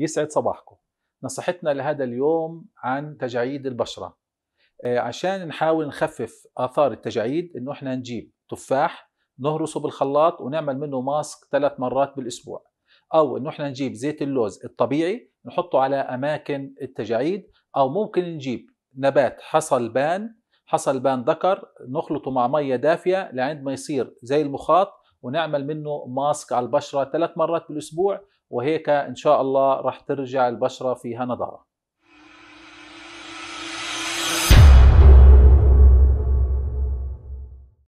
يسعد صباحكم نصيحتنا لهذا اليوم عن تجاعيد البشرة آه، عشان نحاول نخفف آثار التجاعيد إنه إحنا نجيب تفاح نهرسه بالخلاط ونعمل منه ماسك ثلاث مرات بالأسبوع أو إنه إحنا نجيب زيت اللوز الطبيعي نحطه على أماكن التجاعيد أو ممكن نجيب نبات حصل بان حصل بان ذكر نخلطه مع مية دافية لعند ما يصير زي المخاط ونعمل منه ماسك على البشرة ثلاث مرات بالأسبوع وهيك إن شاء الله رح ترجع البشرة فيها نضارة